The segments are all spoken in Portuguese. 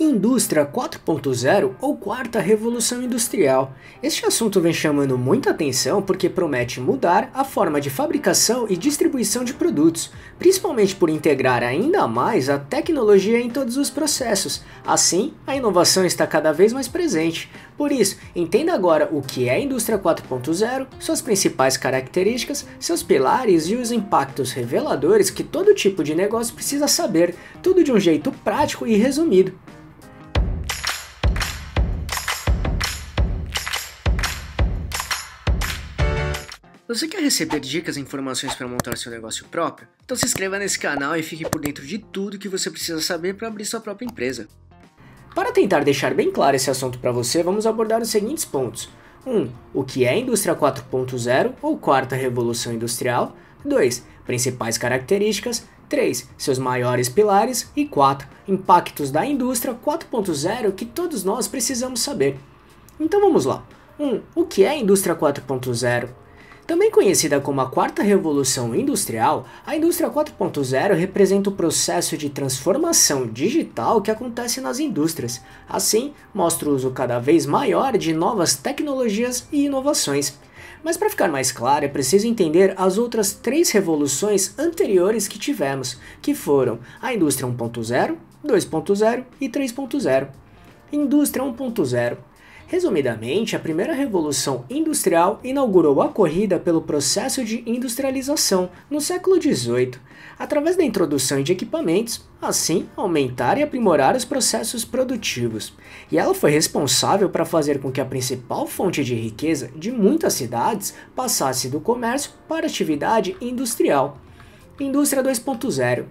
Indústria 4.0 ou Quarta Revolução Industrial. Este assunto vem chamando muita atenção porque promete mudar a forma de fabricação e distribuição de produtos, principalmente por integrar ainda mais a tecnologia em todos os processos. Assim, a inovação está cada vez mais presente. Por isso, entenda agora o que é a Indústria 4.0, suas principais características, seus pilares e os impactos reveladores que todo tipo de negócio precisa saber, tudo de um jeito prático e resumido. Você quer receber dicas e informações para montar seu negócio próprio? Então se inscreva nesse canal e fique por dentro de tudo que você precisa saber para abrir sua própria empresa. Para tentar deixar bem claro esse assunto para você, vamos abordar os seguintes pontos. 1. Um, o que é a Indústria 4.0 ou Quarta Revolução Industrial? 2. Principais características. 3. Seus maiores pilares. E 4. Impactos da Indústria 4.0 que todos nós precisamos saber. Então vamos lá. 1. Um, o que é a Indústria 4.0? Também conhecida como a Quarta Revolução Industrial, a indústria 4.0 representa o processo de transformação digital que acontece nas indústrias. Assim, mostra o uso cada vez maior de novas tecnologias e inovações. Mas para ficar mais claro, é preciso entender as outras três revoluções anteriores que tivemos, que foram a indústria 1.0, 2.0 e 3.0. Indústria 1.0 Resumidamente, a primeira revolução industrial inaugurou a corrida pelo processo de industrialização no século XVIII, através da introdução de equipamentos, assim aumentar e aprimorar os processos produtivos. E ela foi responsável para fazer com que a principal fonte de riqueza de muitas cidades passasse do comércio para a atividade industrial. Indústria 2.0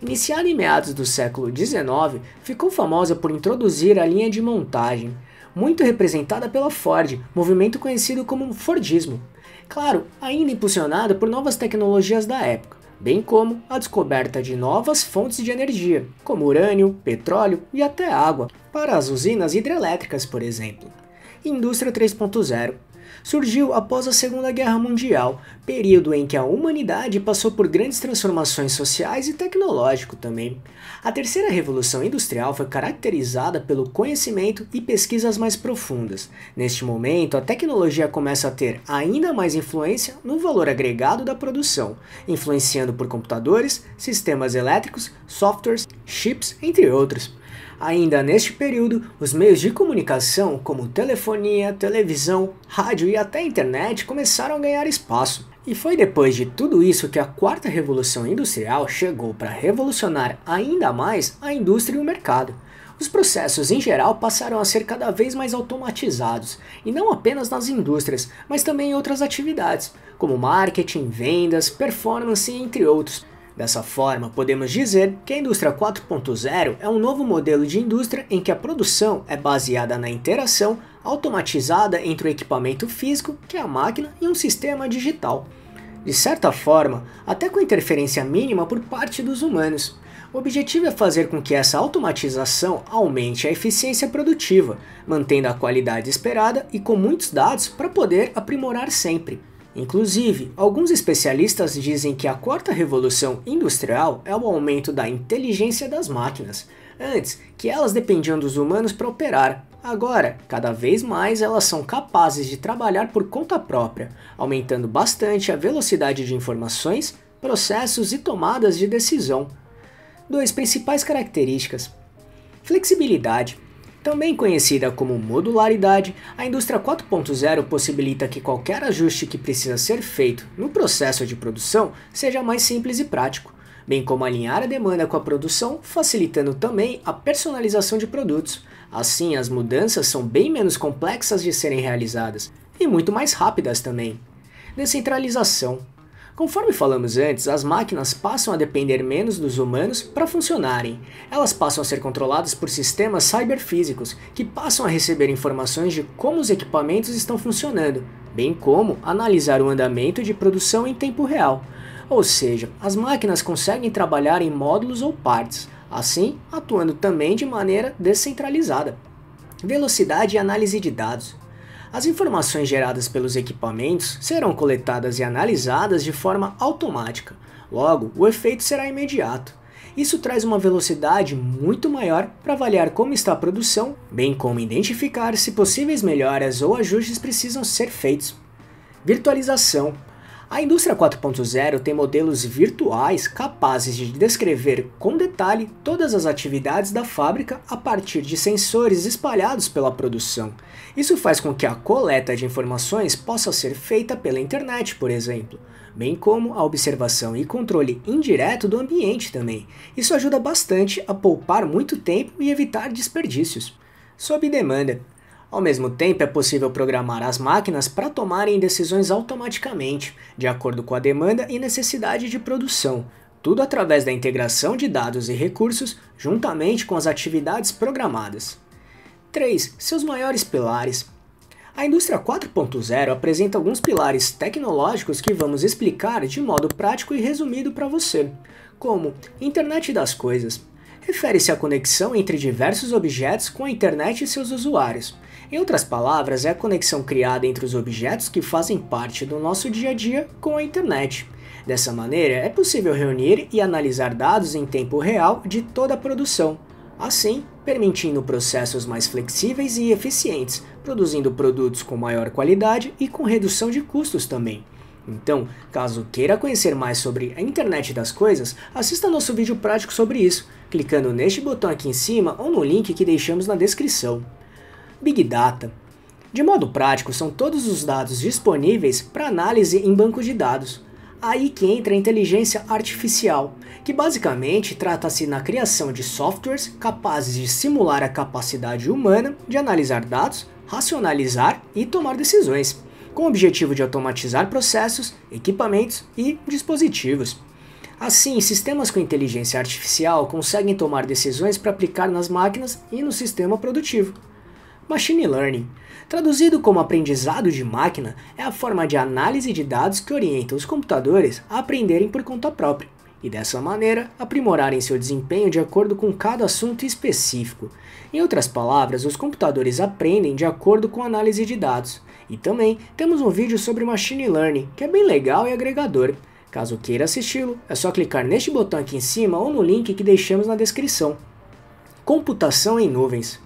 Iniciada em meados do século XIX, ficou famosa por introduzir a linha de montagem, muito representada pela Ford, movimento conhecido como Fordismo. Claro, ainda impulsionado por novas tecnologias da época, bem como a descoberta de novas fontes de energia, como urânio, petróleo e até água, para as usinas hidrelétricas, por exemplo. Indústria 3.0 surgiu após a Segunda Guerra Mundial, período em que a humanidade passou por grandes transformações sociais e tecnológico também. A Terceira Revolução Industrial foi caracterizada pelo conhecimento e pesquisas mais profundas. Neste momento, a tecnologia começa a ter ainda mais influência no valor agregado da produção, influenciando por computadores, sistemas elétricos, softwares, chips, entre outros. Ainda neste período, os meios de comunicação, como telefonia, televisão, rádio e até internet, começaram a ganhar espaço. E foi depois de tudo isso que a quarta revolução industrial chegou para revolucionar ainda mais a indústria e o mercado. Os processos em geral passaram a ser cada vez mais automatizados, e não apenas nas indústrias, mas também em outras atividades, como marketing, vendas, performance, entre outros. Dessa forma, podemos dizer que a indústria 4.0 é um novo modelo de indústria em que a produção é baseada na interação automatizada entre o equipamento físico, que é a máquina, e um sistema digital. De certa forma, até com interferência mínima por parte dos humanos. O objetivo é fazer com que essa automatização aumente a eficiência produtiva, mantendo a qualidade esperada e com muitos dados para poder aprimorar sempre. Inclusive, alguns especialistas dizem que a quarta revolução industrial é o aumento da inteligência das máquinas. Antes, que elas dependiam dos humanos para operar. Agora, cada vez mais elas são capazes de trabalhar por conta própria, aumentando bastante a velocidade de informações, processos e tomadas de decisão. Duas principais características: flexibilidade. Também conhecida como modularidade, a indústria 4.0 possibilita que qualquer ajuste que precisa ser feito no processo de produção seja mais simples e prático, bem como alinhar a demanda com a produção, facilitando também a personalização de produtos. Assim, as mudanças são bem menos complexas de serem realizadas e muito mais rápidas também. Decentralização Conforme falamos antes, as máquinas passam a depender menos dos humanos para funcionarem. Elas passam a ser controladas por sistemas cyberfísicos, que passam a receber informações de como os equipamentos estão funcionando, bem como analisar o andamento de produção em tempo real. Ou seja, as máquinas conseguem trabalhar em módulos ou partes, assim atuando também de maneira descentralizada. Velocidade e análise de dados. As informações geradas pelos equipamentos serão coletadas e analisadas de forma automática, logo, o efeito será imediato. Isso traz uma velocidade muito maior para avaliar como está a produção, bem como identificar se possíveis melhoras ou ajustes precisam ser feitos. Virtualização a indústria 4.0 tem modelos virtuais capazes de descrever com detalhe todas as atividades da fábrica a partir de sensores espalhados pela produção. Isso faz com que a coleta de informações possa ser feita pela internet, por exemplo, bem como a observação e controle indireto do ambiente também. Isso ajuda bastante a poupar muito tempo e evitar desperdícios. Sob demanda, ao mesmo tempo, é possível programar as máquinas para tomarem decisões automaticamente, de acordo com a demanda e necessidade de produção, tudo através da integração de dados e recursos juntamente com as atividades programadas. 3. Seus maiores pilares. A indústria 4.0 apresenta alguns pilares tecnológicos que vamos explicar de modo prático e resumido para você, como Internet das Coisas. Refere-se à conexão entre diversos objetos com a internet e seus usuários em outras palavras, é a conexão criada entre os objetos que fazem parte do nosso dia a dia com a internet. Dessa maneira, é possível reunir e analisar dados em tempo real de toda a produção, assim permitindo processos mais flexíveis e eficientes, produzindo produtos com maior qualidade e com redução de custos também. Então, caso queira conhecer mais sobre a internet das coisas, assista nosso vídeo prático sobre isso, clicando neste botão aqui em cima ou no link que deixamos na descrição. Big Data. De modo prático, são todos os dados disponíveis para análise em banco de dados. Aí que entra a inteligência artificial, que basicamente trata-se na criação de softwares capazes de simular a capacidade humana de analisar dados, racionalizar e tomar decisões, com o objetivo de automatizar processos, equipamentos e dispositivos. Assim, sistemas com inteligência artificial conseguem tomar decisões para aplicar nas máquinas e no sistema produtivo. Machine Learning. Traduzido como aprendizado de máquina, é a forma de análise de dados que orienta os computadores a aprenderem por conta própria e dessa maneira aprimorarem seu desempenho de acordo com cada assunto específico. Em outras palavras, os computadores aprendem de acordo com a análise de dados. E também temos um vídeo sobre machine learning, que é bem legal e agregador. Caso queira assisti-lo, é só clicar neste botão aqui em cima ou no link que deixamos na descrição. Computação em nuvens.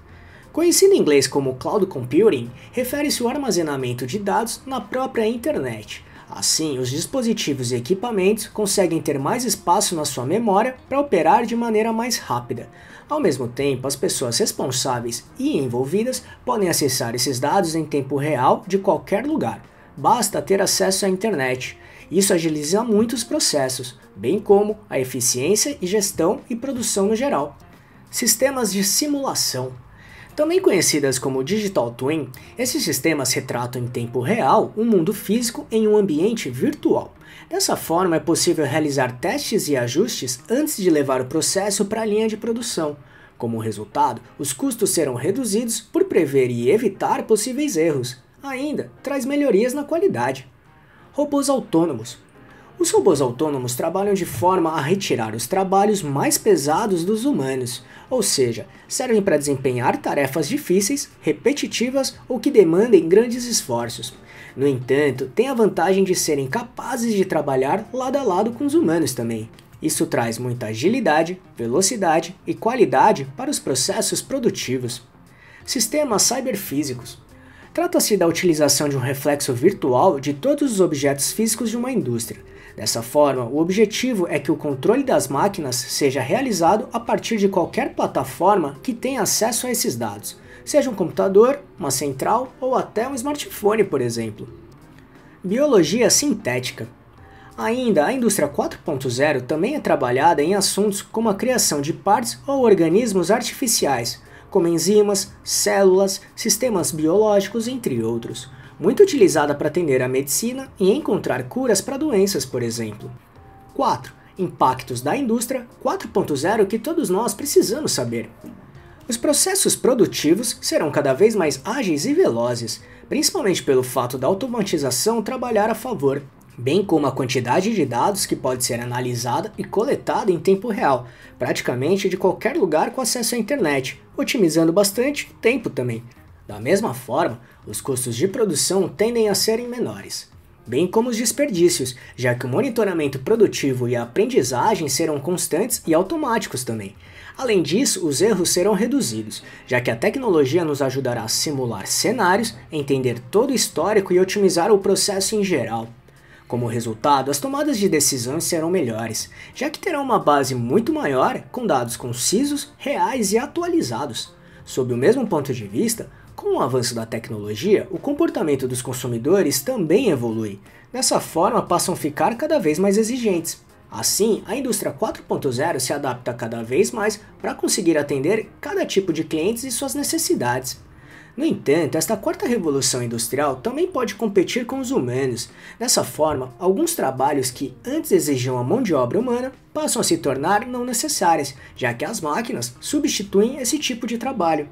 Conhecido em inglês como Cloud Computing, refere-se ao armazenamento de dados na própria internet. Assim, os dispositivos e equipamentos conseguem ter mais espaço na sua memória para operar de maneira mais rápida. Ao mesmo tempo, as pessoas responsáveis e envolvidas podem acessar esses dados em tempo real de qualquer lugar. Basta ter acesso à internet. Isso agiliza muito os processos, bem como a eficiência e gestão e produção no geral. Sistemas de simulação também conhecidas como Digital Twin, esses sistemas retratam em tempo real um mundo físico em um ambiente virtual. Dessa forma, é possível realizar testes e ajustes antes de levar o processo para a linha de produção. Como resultado, os custos serão reduzidos por prever e evitar possíveis erros. Ainda traz melhorias na qualidade. Robôs autônomos os robôs autônomos trabalham de forma a retirar os trabalhos mais pesados dos humanos, ou seja, servem para desempenhar tarefas difíceis, repetitivas ou que demandem grandes esforços. No entanto, têm a vantagem de serem capazes de trabalhar lado a lado com os humanos também. Isso traz muita agilidade, velocidade e qualidade para os processos produtivos. Sistemas cyberfísicos. Trata-se da utilização de um reflexo virtual de todos os objetos físicos de uma indústria, Dessa forma, o objetivo é que o controle das máquinas seja realizado a partir de qualquer plataforma que tenha acesso a esses dados, seja um computador, uma central ou até um smartphone, por exemplo. Biologia sintética. Ainda, a indústria 4.0 também é trabalhada em assuntos como a criação de partes ou organismos artificiais, como enzimas, células, sistemas biológicos, entre outros muito utilizada para atender a medicina e encontrar curas para doenças, por exemplo. 4. Impactos da indústria 4.0 que todos nós precisamos saber. Os processos produtivos serão cada vez mais ágeis e velozes, principalmente pelo fato da automatização trabalhar a favor, bem como a quantidade de dados que pode ser analisada e coletada em tempo real, praticamente de qualquer lugar com acesso à internet, otimizando bastante tempo também. Da mesma forma, os custos de produção tendem a serem menores, bem como os desperdícios, já que o monitoramento produtivo e a aprendizagem serão constantes e automáticos também. Além disso, os erros serão reduzidos, já que a tecnologia nos ajudará a simular cenários, entender todo o histórico e otimizar o processo em geral. Como resultado, as tomadas de decisões serão melhores, já que terão uma base muito maior com dados concisos, reais e atualizados. Sob o mesmo ponto de vista, com o avanço da tecnologia, o comportamento dos consumidores também evolui. Dessa forma, passam a ficar cada vez mais exigentes. Assim, a indústria 4.0 se adapta cada vez mais para conseguir atender cada tipo de clientes e suas necessidades. No entanto, esta quarta revolução industrial também pode competir com os humanos. Dessa forma, alguns trabalhos que antes exigiam a mão de obra humana passam a se tornar não necessárias, já que as máquinas substituem esse tipo de trabalho.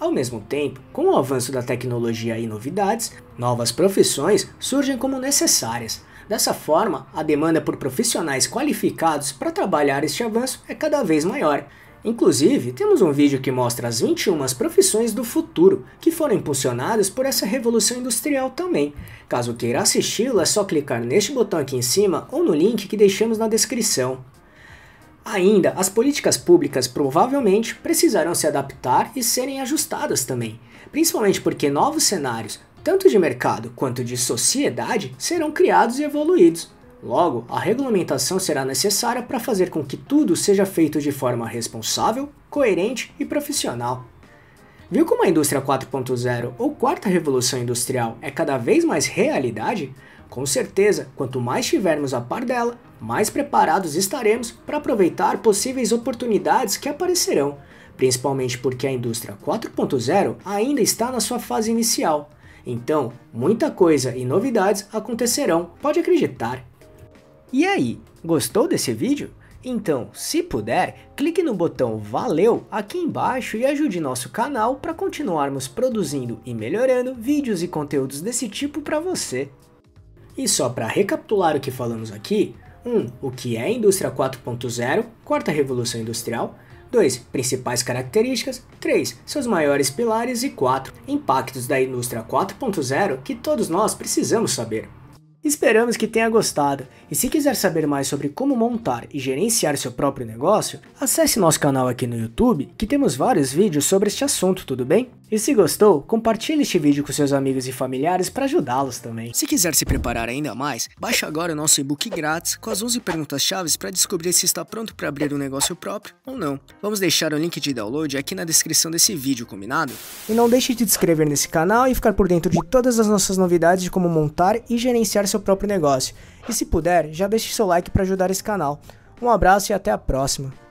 Ao mesmo tempo, com o avanço da tecnologia e novidades, novas profissões surgem como necessárias. Dessa forma, a demanda por profissionais qualificados para trabalhar este avanço é cada vez maior. Inclusive, temos um vídeo que mostra as 21 profissões do futuro que foram impulsionadas por essa revolução industrial também. Caso queira assisti-lo, é só clicar neste botão aqui em cima ou no link que deixamos na descrição. Ainda, as políticas públicas provavelmente precisarão se adaptar e serem ajustadas também, principalmente porque novos cenários, tanto de mercado quanto de sociedade, serão criados e evoluídos. Logo, a regulamentação será necessária para fazer com que tudo seja feito de forma responsável, coerente e profissional. Viu como a indústria 4.0 ou quarta revolução industrial é cada vez mais realidade? Com certeza, quanto mais estivermos a par dela, mais preparados estaremos para aproveitar possíveis oportunidades que aparecerão, principalmente porque a indústria 4.0 ainda está na sua fase inicial. Então, muita coisa e novidades acontecerão, pode acreditar. E aí, gostou desse vídeo? Então, se puder, clique no botão Valeu aqui embaixo e ajude nosso canal para continuarmos produzindo e melhorando vídeos e conteúdos desse tipo para você. E só para recapitular o que falamos aqui, 1. O que é a indústria 4.0, quarta revolução industrial. 2. Principais características. 3. Seus maiores pilares. E 4. Impactos da indústria 4.0 que todos nós precisamos saber. Esperamos que tenha gostado e se quiser saber mais sobre como montar e gerenciar seu próprio negócio, acesse nosso canal aqui no YouTube que temos vários vídeos sobre este assunto, tudo bem? E se gostou, compartilhe este vídeo com seus amigos e familiares para ajudá-los também. Se quiser se preparar ainda mais, baixe agora o nosso e-book grátis com as 11 perguntas chaves para descobrir se está pronto para abrir um negócio próprio ou não. Vamos deixar o link de download aqui na descrição desse vídeo, combinado? E não deixe de se inscrever nesse canal e ficar por dentro de todas as nossas novidades de como montar e gerenciar seu próprio negócio. E se puder, já deixe seu like para ajudar esse canal. Um abraço e até a próxima.